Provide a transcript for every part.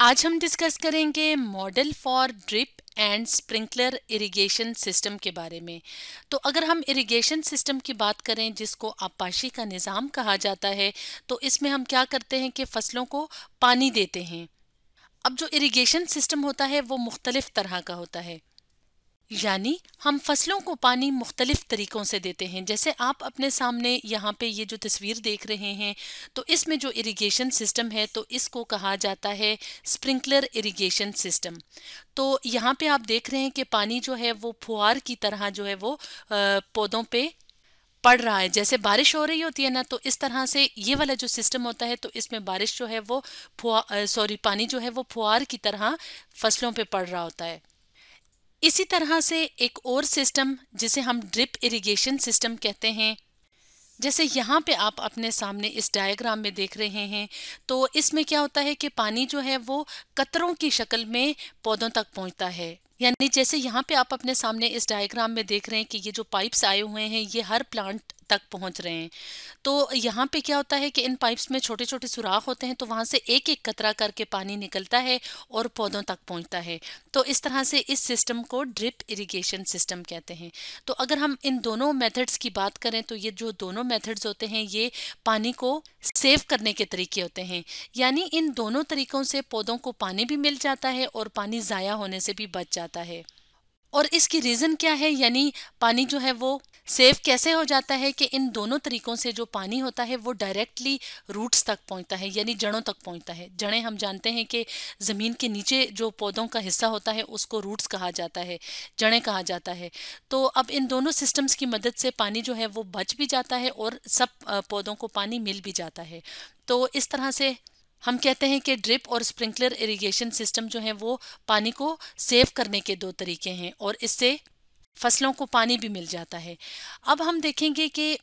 आज हम डिस्कस करेंगे model for drip and sprinkler irrigation system के बारे में तो अगर हम इरिगेशन सिस्टम की बात करें जिसको आपाशी का निज़ाम कहा जाता है तो इसमें हम क्या करते हैं कि फसलों को पानी देते हैं अब जो इरिगेशन सिस्टम होता है वो मुख्तलिफ तरह का होता है यानी हम फसलों को पानी मुख्तलिफ तरीक़ों से देते हैं जैसे आप अपने सामने यहाँ पे ये जो तस्वीर देख रहे हैं तो इसमें जो इरिगेशन सिस्टम है तो इसको कहा जाता है स्प्रिंकलर इरिगेशन सिस्टम तो यहाँ पे आप देख रहे हैं कि पानी जो है वो फुहार की तरह जो है वो पौधों पे पड़ रहा है जैसे बारिश हो रही होती है ना तो इस तरह से ये वाला जो सिस्टम होता है तो इसमें बारिश जो है वो फुआ सॉरी पानी जो है वो फुहार की तरह फसलों पे पड़ रहा होता है इसी तरह से एक और सिस्टम जिसे हम ड्रिप इरिगेशन सिस्टम कहते हैं जैसे यहाँ पे आप अपने सामने इस डायग्राम में देख रहे हैं तो इसमें क्या होता है कि पानी जो है वो कतरों की शक्ल में पौधों तक पहुँचता है यानी जैसे यहाँ पे आप अपने सामने इस डायग्राम में देख रहे हैं कि ये जो पाइप्स आए हुए हैं ये हर प्लांट तक पहुंच रहे हैं तो यहाँ पे क्या होता है कि इन पाइप्स में छोटे छोटे सुराख होते हैं तो वहाँ से एक एक कतरा करके पानी निकलता है और पौधों तक पहुँचता है तो इस तरह से इस सिस्टम को ड्रिप इरीगेशन सिस्टम कहते हैं तो अगर हम इन दोनों मेथड्स की बात करें तो ये जो दोनों मेथड्स होते हैं ये पानी को सेव करने के तरीके होते हैं यानी इन दोनों तरीकों से पौधों को पानी भी मिल जाता है और पानी ज़ाया होने से भी बच जाता है और इसकी रीज़न क्या है यानी पानी जो है वो सेफ कैसे हो जाता है कि इन दोनों तरीक़ों से जो पानी होता है वो डायरेक्टली रूट्स तक पहुंचता है यानी जड़ों तक पहुंचता है जड़ें हम जानते हैं कि ज़मीन के नीचे जो पौधों का हिस्सा होता है उसको रूट्स कहा जाता है जड़ें कहा जाता है तो अब इन दोनों सिस्टम्स की मदद से पानी जो है वो बच भी जाता है और सब पौधों को पानी मिल भी जाता है तो इस तरह से हम कहते हैं कि ड्रिप और स्प्रिंकलर इरिगेशन सिस्टम जो है वो पानी को सेव करने के दो तरीके हैं और इससे फसलों को पानी भी मिल जाता है अब हम देखेंगे कि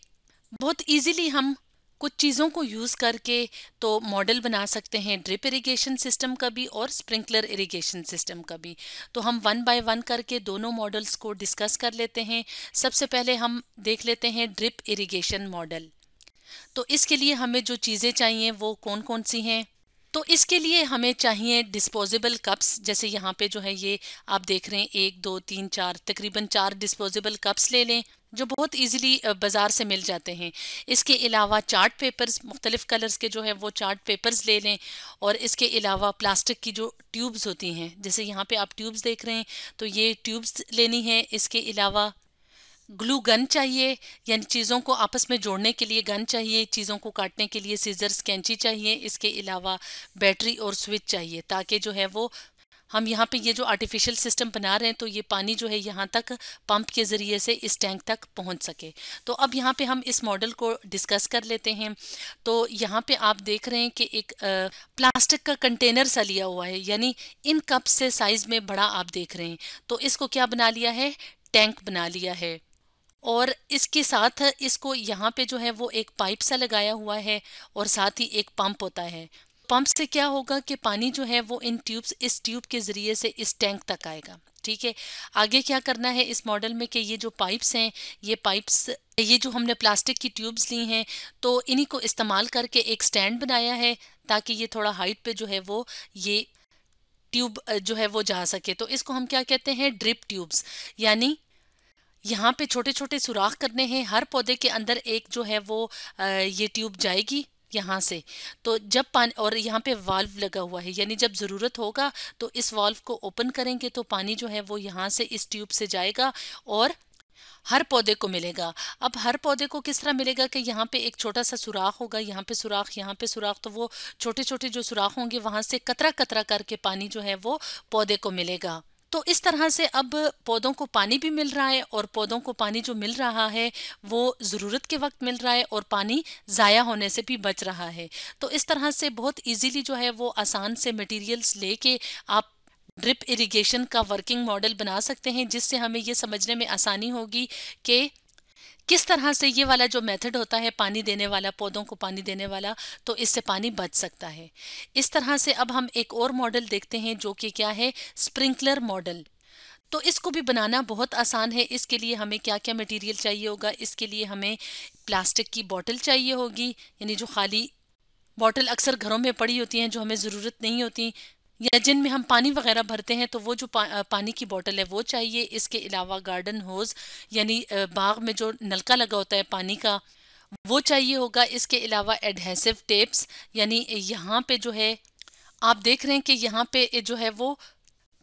बहुत इजीली हम कुछ चीज़ों को यूज़ करके तो मॉडल बना सकते हैं ड्रिप इरिगेशन सिस्टम का भी और स्प्रिंकलर इरिगेशन सिस्टम का भी तो हम वन बाय वन करके दोनों मॉडल्स को डिस्कस कर लेते हैं सबसे पहले हम देख लेते हैं ड्रिप इरिगेशन मॉडल तो इसके लिए हमें जो चीज़ें चाहिए वो कौन कौन सी हैं तो इसके लिए हमें चाहिए डिस्पोजेबल कप्स जैसे यहाँ पे जो है ये आप देख रहे हैं एक दो तीन चार तकरीबन चार डिस्पोजेबल कप्स ले लें जो बहुत इजीली बाज़ार से मिल जाते हैं इसके अलावा चार्ट पेपर्स मुख्तलिफ़ कलर्स के जो है वो चार्ट पेपर्स ले लें और इसके अलावा प्लास्टिक की जो ट्यूब्स होती हैं जैसे यहाँ पे आप ट्यूब्स देख रहे हैं तो ये ट्यूब्स लेनी है इसके अलावा ग्लू गन चाहिए यानी चीज़ों को आपस में जोड़ने के लिए गन चाहिए चीज़ों को काटने के लिए सीजर्स कैंची चाहिए इसके अलावा बैटरी और स्विच चाहिए ताकि जो है वो हम यहाँ पे ये जो आर्टिफिशियल सिस्टम बना रहे हैं तो ये पानी जो है यहाँ तक पंप के ज़रिए से इस टैंक तक पहुँच सके तो अब यहाँ पे हम इस मॉडल को डिस्कस कर लेते हैं तो यहाँ पे आप देख रहे हैं कि एक आ, प्लास्टिक का कंटेनर सा लिया हुआ है यानी इन कप से साइज़ में बड़ा आप देख रहे हैं तो इसको क्या बना लिया है टैंक बना लिया है और इसके साथ इसको यहाँ पे जो है वो एक पाइप सा लगाया हुआ है और साथ ही एक पंप होता है पंप से क्या होगा कि पानी जो है वो इन ट्यूब्स इस ट्यूब के ज़रिए से इस टैंक तक आएगा ठीक है आगे क्या करना है इस मॉडल में कि ये जो पाइप्स हैं ये पाइप्स ये जो हमने प्लास्टिक की ट्यूब्स ली हैं तो इन्हीं को इस्तेमाल करके एक स्टैंड बनाया है ताकि ये थोड़ा हाइट पे जो है वो ये ट्यूब जो है वो जा सके तो इसको हम क्या कहते हैं ड्रिप ट्यूब्स यानी यहाँ पे छोटे छोटे सुराख करने हैं हर पौधे के अंदर एक जो है वो ये ट्यूब जाएगी यहाँ से तो जब पानी और यहाँ पे वाल्व लगा हुआ है यानी जब ज़रूरत होगा तो इस वाल्व को ओपन करेंगे तो पानी जो है वो यहाँ से इस ट्यूब से जाएगा और हर पौधे को मिलेगा अब हर पौधे को किस तरह मिलेगा कि यहाँ पे एक छोटा सा सुराख होगा यहाँ पे सुराख यहाँ पे सुराख तो वो छोटे छोटे जो सुराख होंगे वहाँ से कतरा कतरा करके पानी जो है वो पौधे को मिलेगा तो इस तरह से अब पौधों को पानी भी मिल रहा है और पौधों को पानी जो मिल रहा है वो ज़रूरत के वक्त मिल रहा है और पानी ज़ाया होने से भी बच रहा है तो इस तरह से बहुत इजीली जो है वो आसान से मटेरियल्स लेके आप ड्रिप इरिगेशन का वर्किंग मॉडल बना सकते हैं जिससे हमें ये समझने में आसानी होगी कि किस तरह से ये वाला जो मेथड होता है पानी देने वाला पौधों को पानी देने वाला तो इससे पानी बच सकता है इस तरह से अब हम एक और मॉडल देखते हैं जो कि क्या है स्प्रिंकलर मॉडल तो इसको भी बनाना बहुत आसान है इसके लिए हमें क्या क्या मटेरियल चाहिए होगा इसके लिए हमें प्लास्टिक की बॉटल चाहिए होगी यानी जो खाली बॉटल अक्सर घरों में पड़ी होती हैं जो हमें ज़रूरत नहीं होती या जिनमें हम पानी वगैरह भरते हैं तो वो जो पा, पानी की बोतल है वो चाहिए इसके अलावा गार्डन होज यानी बाग में जो नलका लगा होता है पानी का वो चाहिए होगा इसके अलावा एडहेसिव टेप्स यानी यहाँ पे जो है आप देख रहे हैं कि यहाँ पे जो है वो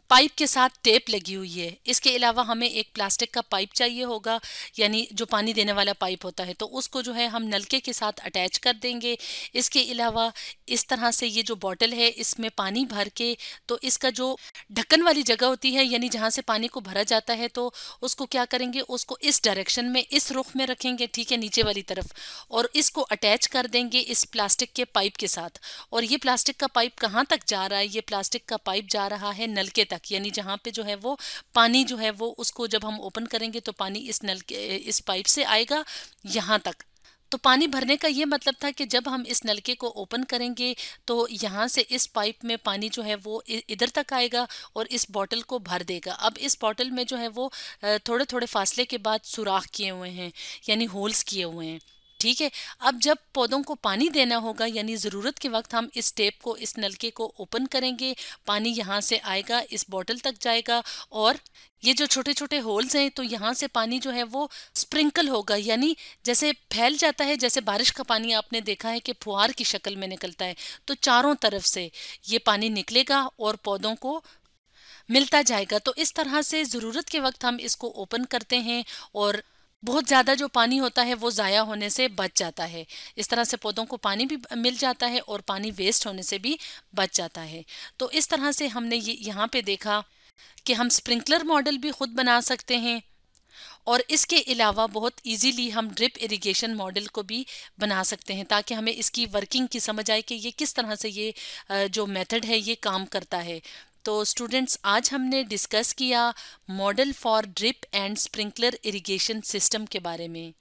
पाइप के साथ टेप लगी हुई है इसके अलावा हमें एक प्लास्टिक का पाइप चाहिए होगा यानी जो पानी देने वाला पाइप होता है तो उसको जो है हम नलके के साथ अटैच कर देंगे इसके अलावा इस तरह से ये जो बॉटल है इसमें पानी भर के तो इसका जो ढक्कन वाली जगह होती है यानी जहाँ से पानी को भरा जाता है तो उसको क्या करेंगे उसको इस डायरेक्शन में इस रुख में रखेंगे ठीक है नीचे वाली तरफ और इसको अटैच कर देंगे इस प्लास्टिक के पाइप के साथ और ये प्लास्टिक का पाइप कहाँ तक जा रहा है ये प्लास्टिक का पाइप जा रहा है नलके तक तक यानी जहाँ पे जो है वो पानी जो है वो उसको जब हम ओपन करेंगे तो पानी इस नल के इस पाइप से आएगा यहाँ तक तो पानी भरने का ये मतलब था कि जब हम इस नलके को ओपन करेंगे तो यहाँ से इस पाइप में पानी जो है वो इधर तक आएगा और इस बॉटल को भर देगा अब इस बॉटल में जो है वो थोड़े थोड़े फासले के बाद सुराख किए हुए हैं यानी होल्स किए हुए हैं ठीक है अब जब पौधों को पानी देना होगा यानी ज़रूरत के वक्त हम इस टेप को इस नलके को ओपन करेंगे पानी यहाँ से आएगा इस बॉटल तक जाएगा और ये जो छोटे छोटे होल्स हैं तो यहाँ से पानी जो है वो स्प्रिंकल होगा यानी जैसे फैल जाता है जैसे बारिश का पानी आपने देखा है कि फुहार की शक्ल में निकलता है तो चारों तरफ से ये पानी निकलेगा और पौधों को मिलता जाएगा तो इस तरह से ज़रूरत के वक्त हम इसको ओपन करते हैं और बहुत ज़्यादा जो पानी होता है वो ज़ाया होने से बच जाता है इस तरह से पौधों को पानी भी मिल जाता है और पानी वेस्ट होने से भी बच जाता है तो इस तरह से हमने ये यहाँ पे देखा कि हम स्प्रिंकलर मॉडल भी खुद बना सकते हैं और इसके अलावा बहुत इजीली हम ड्रिप इरिगेशन मॉडल को भी बना सकते हैं ताकि हमें इसकी वर्किंग की समझ आए कि ये किस तरह से ये जो मेथड है ये काम करता है तो स्टूडेंट्स आज हमने डिस्कस किया model for drip and sprinkler irrigation system के बारे में